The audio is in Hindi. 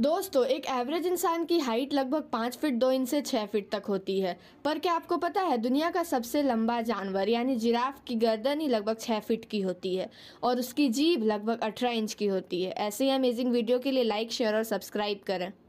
दोस्तों एक एवरेज इंसान की हाइट लगभग पाँच फीट दो इंच से छः फीट तक होती है पर क्या आपको पता है दुनिया का सबसे लंबा जानवर यानी जिराफ की गर्दन ही लगभग छः फीट की होती है और उसकी जीभ लगभग अठारह इंच की होती है ऐसे ही अमेजिंग वीडियो के लिए लाइक शेयर और सब्सक्राइब करें